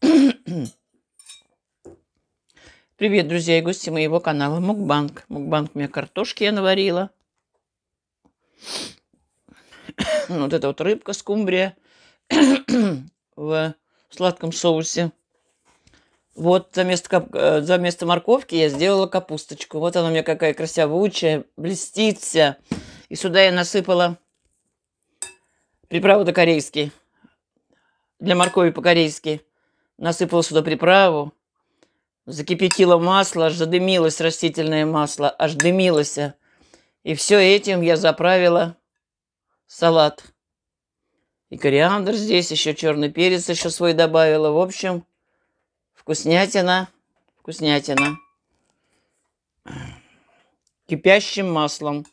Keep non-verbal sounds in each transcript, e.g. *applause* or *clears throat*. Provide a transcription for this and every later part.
*coughs* Привет, друзья и гости моего канала Мукбанк. Мукбанк у меня картошки я наварила. *coughs* Ну, вот это вот рыбка, скумбрия *coughs* в сладком соусе. Вот за место, э, за место морковки я сделала капусточку. Вот она у меня какая красивучая, блестит вся. И сюда я насыпала приправу до корейский. Для моркови по-корейски насыпала сюда приправу, закипятила масло, аж задымилось растительное масло, аж дымилось. И все этим я заправила салат. И кориандр здесь, еще черный перец еще свой добавила. В общем, вкуснятина, вкуснятина. Кипящим маслом.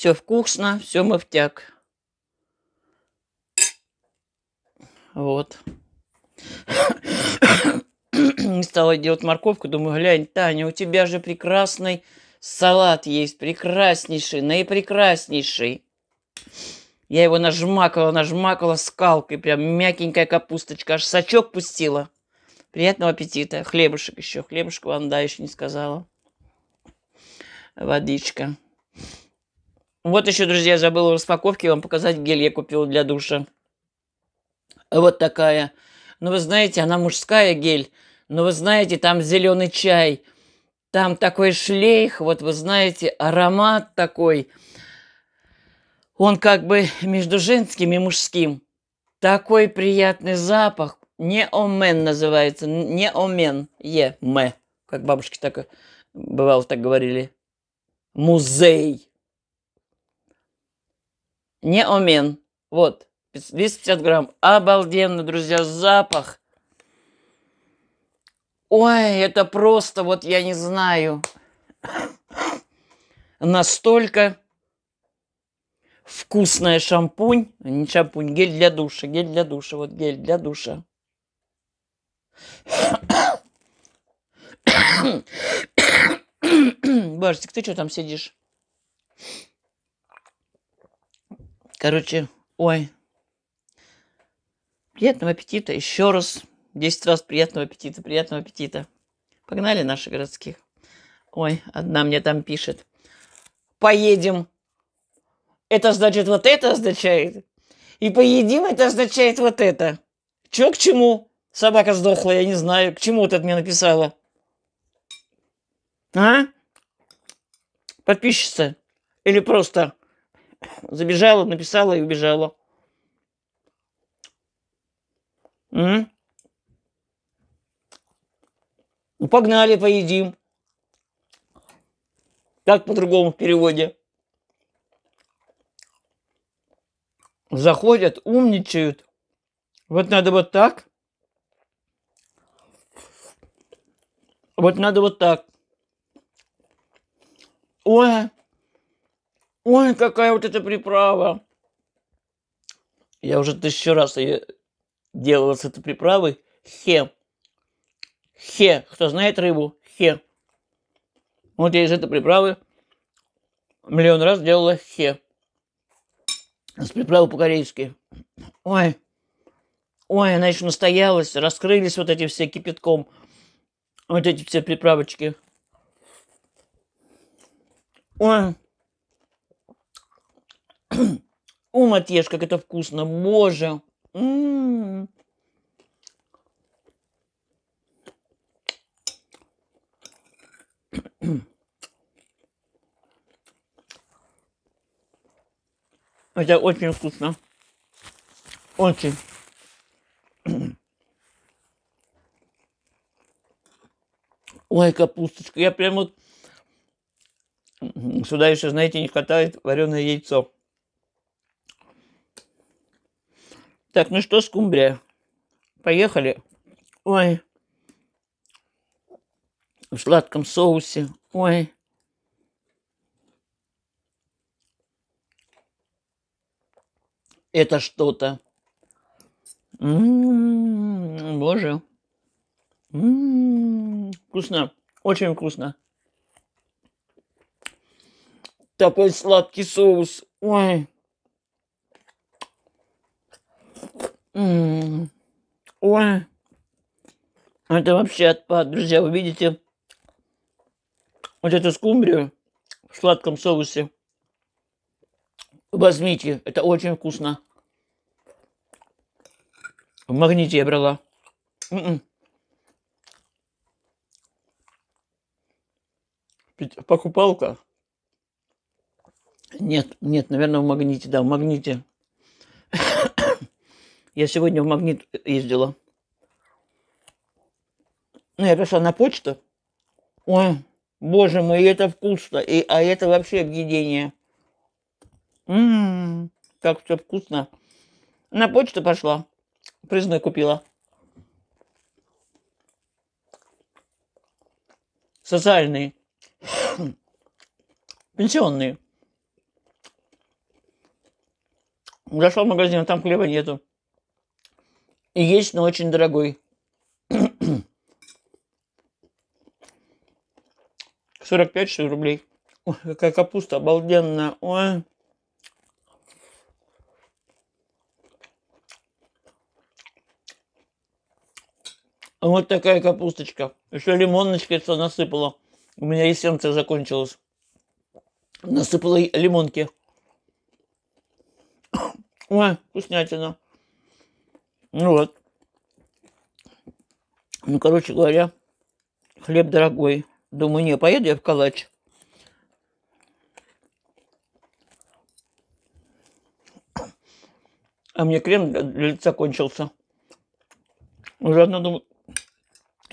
все вкусно, все мы Вот. *coughs* Не стала делать морковку, думаю, глянь, Таня, у тебя же прекрасный салат есть, прекраснейший, наипрекраснейший. Я его нажмакала, нажмакала скалкой, прям мягенькая капусточка, аж сачок пустила. Приятного аппетита. Хлебушек еще, хлебушек вам, да, еще не сказала. Водичка. Вот еще, друзья, забыл в распаковке вам показать гель я купил для душа. Вот такая. Ну, вы знаете, она мужская гель. Но вы знаете, там зеленый чай. Там такой шлейх, вот вы знаете, аромат такой. Он как бы между женским и мужским. Такой приятный запах. Не Неомен называется. не Неомен. Е. М. Как бабушки так э, бывало так говорили. Музей не омен. Вот, 250 грамм. Обалденно, друзья, запах. Ой, это просто, вот я не знаю, настолько вкусная шампунь, не шампунь, гель для душа, гель для душа, вот гель для душа. *coughs* Барсик, ты что там сидишь? Короче, ой. Приятного аппетита. Еще раз. Десять раз приятного аппетита, приятного аппетита. Погнали наших городских. Ой, одна мне там пишет. Поедем. Это значит вот это означает. И поедим это означает вот это. Че к чему? Собака сдохла, я не знаю. К чему ты от меня написала? А? Подписчица? Или просто Забежала, написала и убежала. М? Ну, погнали, поедим. Как по-другому в переводе? Заходят, умничают. Вот надо вот так. Вот надо вот так. Ой, Ой, какая вот эта приправа. Я уже тысячу раз ее делала с этой приправой. Хе. Хе. Кто знает рыбу? Хе. Вот я из этой приправы миллион раз делала хе. С приправы по-корейски. Ой. Ой, она еще настоялась. Раскрылись вот эти все кипятком. Вот эти все приправочки. Ой. отъешь, как это вкусно. Боже. М-м. Это очень вкусно. Очень. Ой, капусточка. Я прям вот сюда еще, знаете, не хватает вареное яйцо. Так, ну что, скумбрия? Поехали. Ой. В сладком соусе. Ой. Это что-то. М-м-м, боже. М -м -м. Вкусно. Очень вкусно. Такой сладкий соус. Ой. Ой, это вообще отпад, друзья. Вы видите вот эту скумбрию в сладком соусе? Возьмите, это очень вкусно. В магните я брала. М м-м. -м. Покупалка? Нет, нет, наверное, в магните, да, в магните. Я сегодня в магнит ездила. Ну, я пришла на почту. Ой, боже мой, это вкусно. И, а это вообще объедение. Ммм, как все вкусно. На почту пошла. Призны купила. Социальные. *sniffs* Пенсионные. Зашла в магазин, а там хлеба нету и есть, но очень дорогой. Сорок пять что рублей. Ой, какая капуста обалденная. Ой. Вот такая капусточка. Еще лимоночка все насыпала. У меня эссенция закончилась. Насыпала лимонки. Ой, вкуснятина. Ну вот. Ну, короче говоря, хлеб дорогой. Думаю, не, поеду я в калач. А мне крем для, для лица кончился. Уже одно думаю,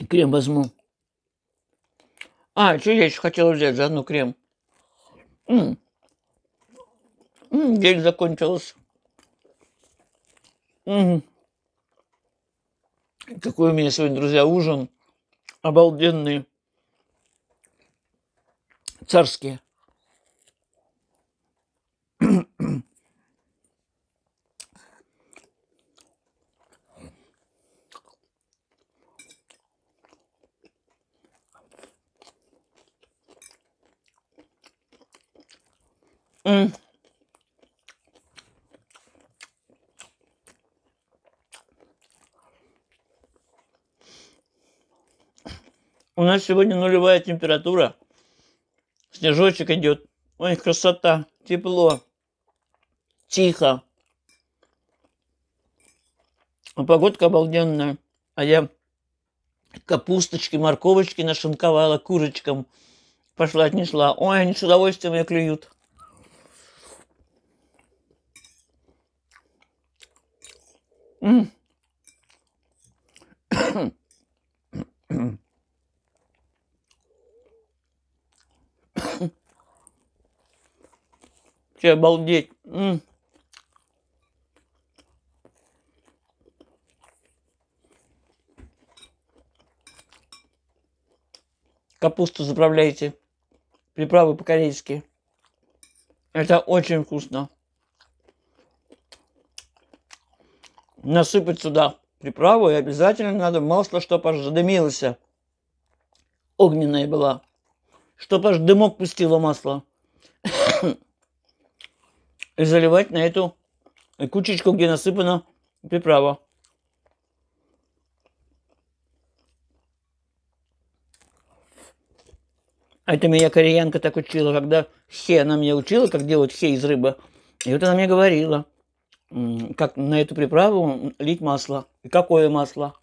крем возьму. А, что я еще хотела взять заодно крем? М -м -м, гель закончился. Угу. Какой у меня сегодня, друзья, ужин. Обалденный. царский. Mm. У нас сегодня нулевая температура. Снежочек идет. Ой, красота. Тепло. Тихо. А погодка обалденная. А я капусточки, морковочки нашинковала курочкам. Пошла, отнесла. Ой, они с удовольствием меня клюют. Mm-hmm. Че, обалдеть. М Капусту заправляете. Приправы по-корейски. Это очень вкусно. Насыпать сюда приправу и обязательно надо масло, чтобы аж задымилось. Огненная была. Чтоб аж дымок пустило масло и заливать на эту кучечку, где насыпана приправа. А это меня кореянка так учила, когда хе, она меня учила, как делать хе из рыбы. И вот она мне говорила, как на эту приправу лить масло. И какое масло.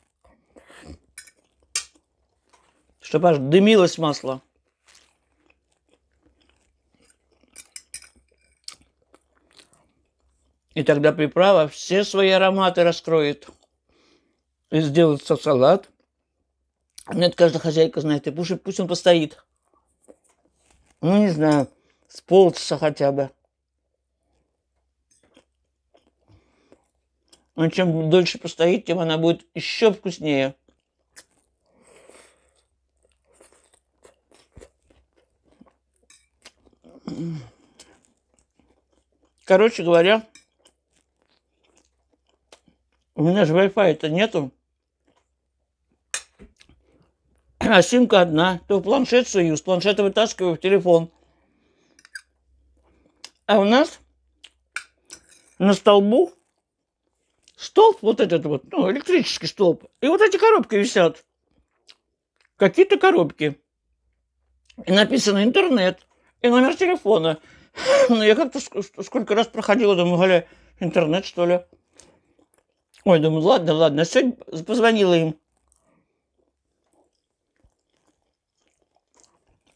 Чтобы аж дымилось масло. И тогда приправа все свои ароматы раскроет. И сделается салат. Нет, каждая хозяйка знает. И пусть, пусть он постоит. Ну, не знаю, с полчаса хотя бы. Но чем дольше постоит, тем она будет еще вкуснее. Короче говоря, у меня же Wi-Fi-то нету. А симка одна. То в планшет сую, с планшета вытаскиваю в телефон. А у нас на столбу столб вот этот вот, ну, электрический столб. И вот эти коробки висят. Какие-то коробки. И написано интернет и номер телефона. *laughs* Но ну, я как-то сколько раз проходила, думаю, Галя, интернет, что ли? Ой, думаю, ладно, ладно. Сегодня позвонила им.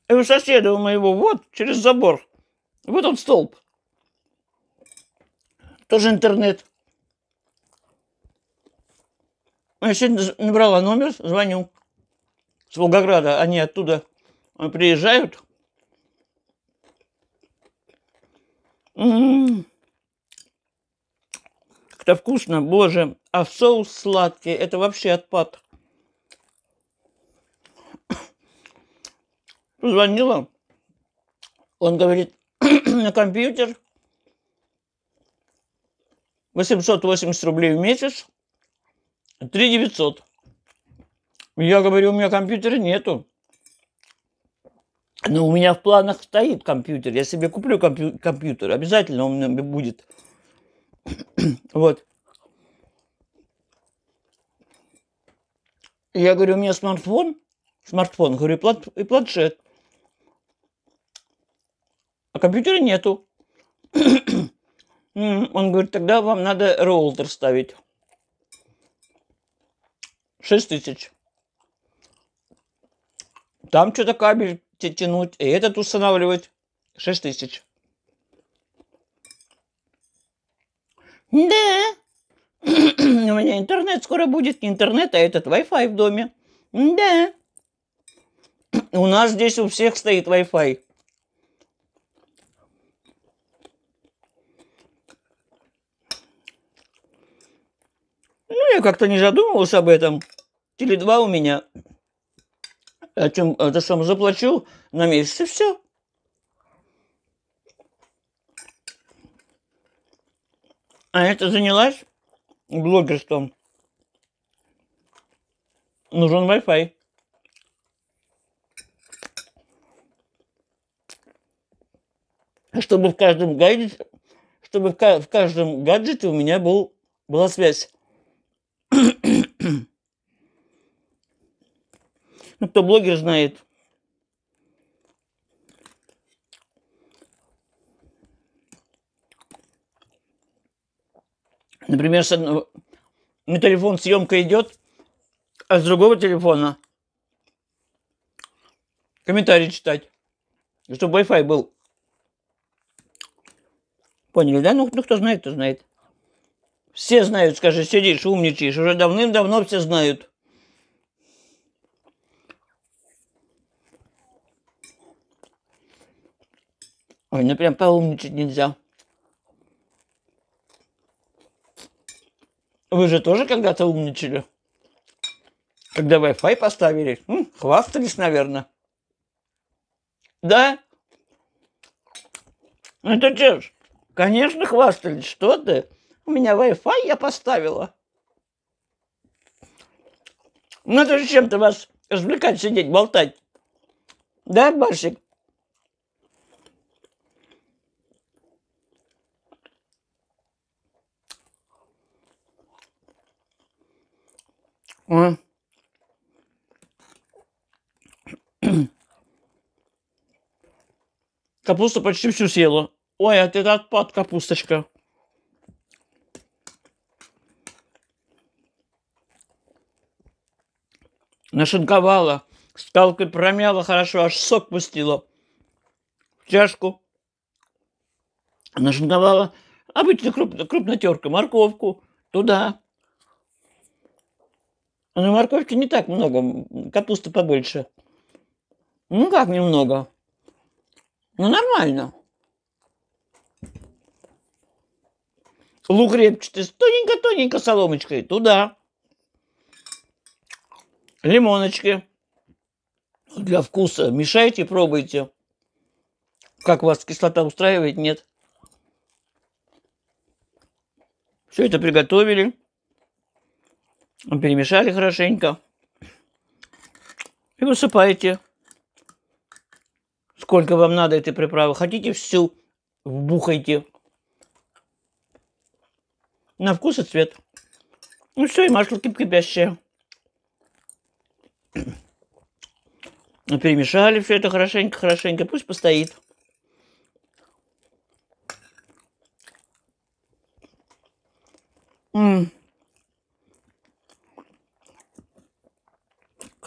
И у соседа у моего, вот, через забор. Вот он столб. Тоже интернет. Я сегодня набрала номер, звоню. С Волгограда они оттуда э, приезжают. М м-м-м. -м это вкусно, боже. А соус сладкий, это вообще отпад. Позвонила, он говорит, *clears throat* на компьютер 880 рублей в месяц, 3 900. Я говорю, у меня компьютера нету. Но ну, у меня в планах стоит компьютер. Я себе куплю компью- компьютер. Обязательно он у меня будет. *coughs* вот. Я говорю, у меня смартфон, смартфон, говорю, и, плат, и планшет. А компьютера нету. *coughs* Он говорит, тогда вам надо роутер ставить. 6 тысяч. Там что-то кабель тянуть, и этот устанавливать. 6 тысяч. Да. *clears throat* У меня интернет скоро будет. Интернет, а этот Wi-Fi в доме. Да. У нас здесь у всех стоит Wi-Fi. Ну, я как-то не задумывался об этом. Теле 2 у меня. О чем, это сам заплачу на месяц и все. А это занялась блогерством. Нужен Wi-Fi. Чтобы в каждом гаджете, чтобы в, каждом гаджете у меня был, была связь. *clears throat* ну, кто блогер знает – Например, с одного... на ну, телефон съемка идет, а с другого телефона комментарий читать, чтобы Wi-Fi был. Поняли, да? Ну, ну кто знает, кто знает. Все знают, скажи, сидишь, умничаешь, уже давным-давно все знают. Ой, ну прям поумничать нельзя. Вы же тоже когда-то умничали? Когда Wi-Fi поставили, М, хвастались, наверное. Да? Это ну, че ж? Конечно, хвастались. Что ты? У меня Wi-Fi я поставила. Ну, это же чем-то вас развлекать, сидеть, болтать. Да, Барсик? О. *coughs* Капусту почти всю съела. Ой, а ты отпад, капусточка. Нашинковала, скалкой промяла хорошо, аж сок пустила в чашку. Нашинковала обычно крупно, крупнотерка, морковку туда, а Но морковки не так много, капусты побольше. Ну как немного? Ну нормально. Лук репчатый с тоненько-тоненько соломочкой туда. Лимоночки для вкуса. Мешайте, пробуйте. Как вас кислота устраивает? Нет. Все это приготовили. Перемешали хорошенько. И высыпаете. Сколько вам надо этой приправы. Хотите всю, вбухайте. На вкус и цвет. Ну все, и масло кипящее. Ну, перемешали все это хорошенько-хорошенько. Пусть постоит. Ммм.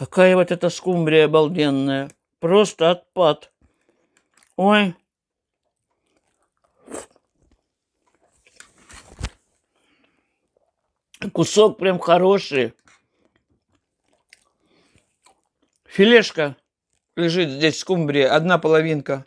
Какая вот эта скумбрия обалденная. Просто отпад. Ой. Кусок прям хороший. Филешка лежит здесь скумбрия, одна половинка.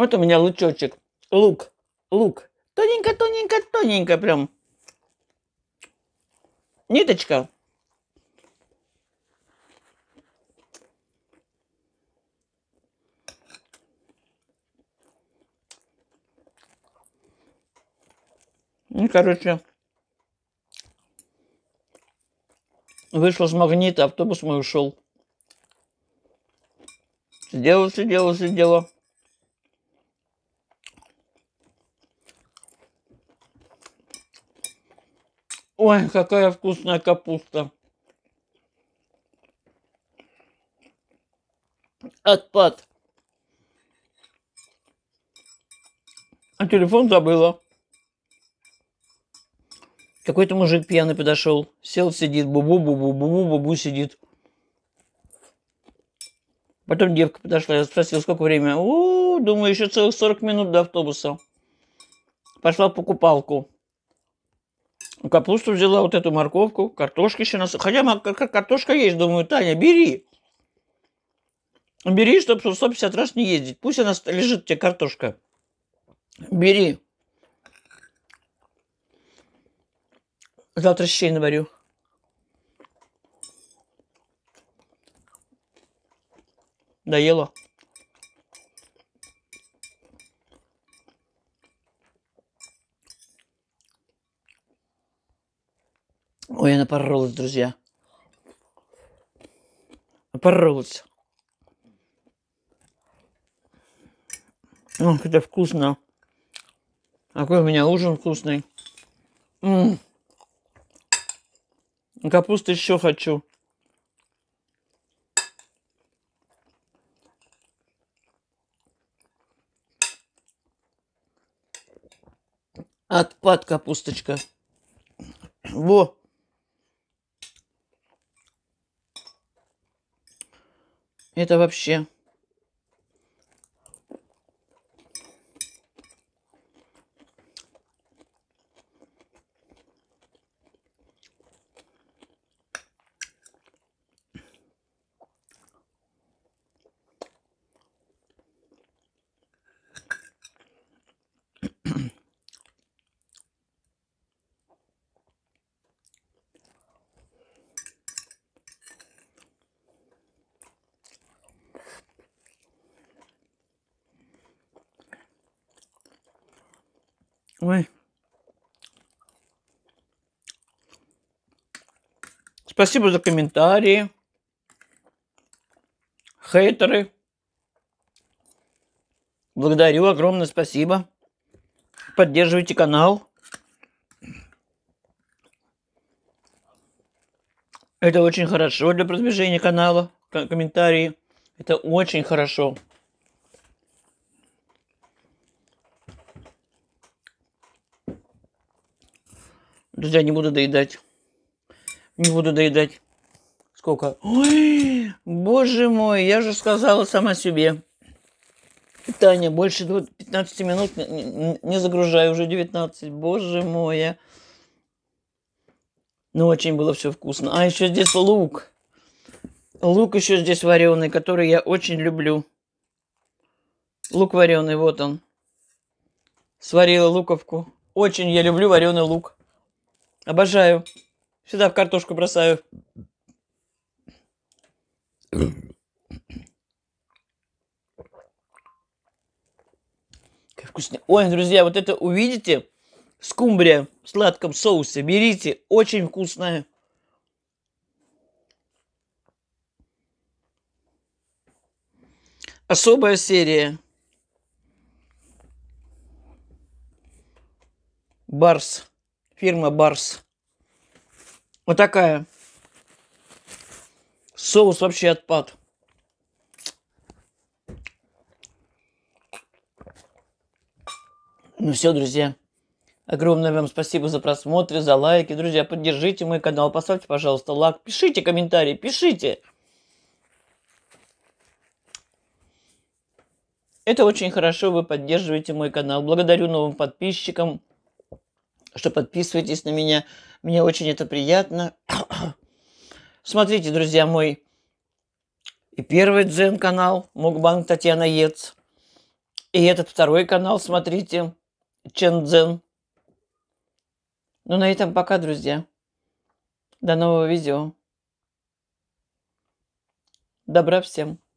Вот у меня лучочек. Лук. Лук. Тоненько, тоненько, тоненько прям. Ниточка. Ну, короче, вышел с магнита, автобус мой ушел. Сидела, сидела, сидела. Ой, какая вкусная капуста. Отпад. А телефон забыла. Какой-то мужик пьяный подошел. Сел, сидит, бубу-бубу-бубу-бубу сидит. Потом девка подошла, я спросил, сколько времени. У, -у, -у думаю, еще целых 40 минут до автобуса. Пошла в покупалку. Капусту взяла, вот эту морковку, картошки еще нас... Хотя картошка есть, думаю, Таня, бери. Бери, чтобы 150 раз не ездить. Пусть она лежит тебе картошка. Бери. Завтра щей наварю. Доела. Ой, она поролась, друзья. Напоролась. Ох, это вкусно. Какой у меня ужин вкусный. М -м -м. Капусты еще хочу. Отпад капусточка. Во! Это вообще Ой. Спасибо за комментарии. Хейтеры. Благодарю, огромное спасибо. Поддерживайте канал. Это очень хорошо для продвижения канала. Комментарии. Это очень хорошо. Друзья, не буду доедать. Не буду доедать. Сколько? Ой, боже мой, я же сказала сама себе. Таня, больше 15 минут не загружаю, уже 19. Боже мой. Ну, очень было все вкусно. А еще здесь лук. Лук еще здесь вареный, который я очень люблю. Лук вареный, вот он. Сварила луковку. Очень я люблю вареный лук. Обожаю. всегда в картошку бросаю. Как вкусно. Ой, друзья, вот это увидите? Скумбрия в сладком соусе. Берите. Очень вкусная. Особая серия. Барс фирма Барс. Вот такая. Соус вообще отпад. Ну все, друзья. Огромное вам спасибо за просмотр, за лайки. Друзья, поддержите мой канал, поставьте, пожалуйста, лайк. Пишите комментарии, пишите. Это очень хорошо, вы поддерживаете мой канал. Благодарю новым подписчикам что подписываетесь на меня. Мне очень это приятно. *coughs* Смотрите, друзья, мой и первый дзен-канал Мукбанг Татьяна Ец. И этот второй канал, смотрите, Чен Дзен. Ну, на этом пока, друзья. До нового видео. Добра всем.